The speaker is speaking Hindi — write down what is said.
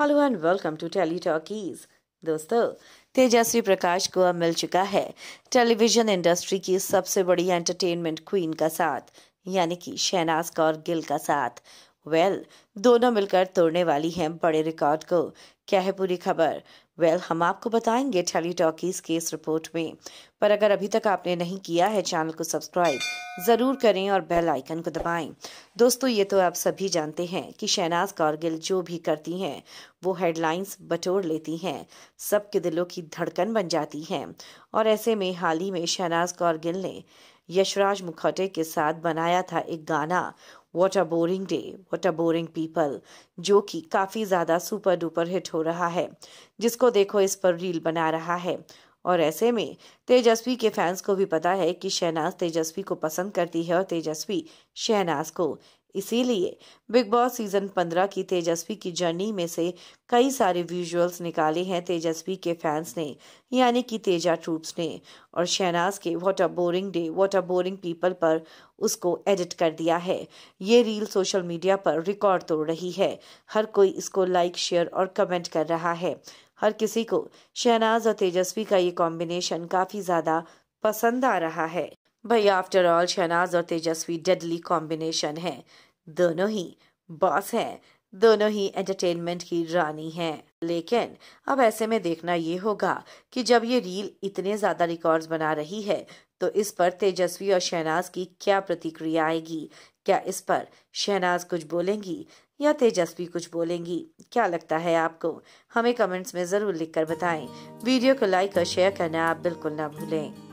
hello and welcome to Telly Talkies दोस्तों तेजस्वी प्रकाश को अब मिल चुका है टेलीविजन इंडस्ट्री की सबसे बड़ी एंटरटेनमेंट क्वीन का साथ यानी कि शहनाज कौर गिल का साथ वेल well, दोनों मिलकर तोड़ने वाली हैं बड़े रिकॉर्ड को क्या है पूरी खबर वेल well, हम आपको बताएंगे टेली टॉकीज केस रिपोर्ट में पर अगर अभी तक आपने नहीं किया है चैनल को सब्सक्राइब ज़रूर करें और बेल आइकन को दबाएं दोस्तों ये तो आप सभी जानते हैं कि शहनाज कारगिल जो भी करती हैं वो हेडलाइंस बटोर लेती हैं सबके दिलों की धड़कन बन जाती हैं और ऐसे में हाल ही में शहनाज कारगिल ने यशराज मुखौटे के साथ बनाया था एक गाना what a boring day what a boring people जो कि काफ़ी ज़्यादा सुपर डुपर हिट हो रहा है जिसको देखो इस पर रील बना रहा है और ऐसे में तेजस्वी के फैंस को भी पता है कि शहनाज तेजस्वी को पसंद करती है और तेजस्वी शहनाज को इसीलिए बिग बॉस सीजन 15 की तेजस्वी की जर्नी में से कई सारे विजुअल्स निकाले हैं तेजस्वी के फैंस ने यानी कि तेजा ट्रूप्स ने और शहनाज के what a boring day what a boring people पर उसको एडिट कर दिया है ये रील सोशल मीडिया पर रिकॉर्ड तोड़ रही है हर कोई इसको लाइक शेयर और कमेंट कर रहा है हर किसी को शहनाज और तेजस्वी का ये कॉम्बिनेशन काफ़ी ज़्यादा पसंद आ रहा है भाई आफ्टर ऑल शहनाज और तेजस्वी डेडली कॉम्बिनेशन है दोनों ही बॉस हैं दोनों ही एंटरटेनमेंट की रानी हैं लेकिन अब ऐसे में देखना ये होगा कि जब ये रील इतने ज़्यादा रिकॉर्ड्स बना रही है तो इस पर तेजस्वी और शहनाज की क्या प्रतिक्रिया आएगी क्या इस पर शहनाज कुछ बोलेंगी या तेजस्वी कुछ बोलेंगी क्या लगता है आपको हमें कमेंट्स में ज़रूर लिखकर बताएं वीडियो को लाइक और शेयर करना आप बिल्कुल ना भूलें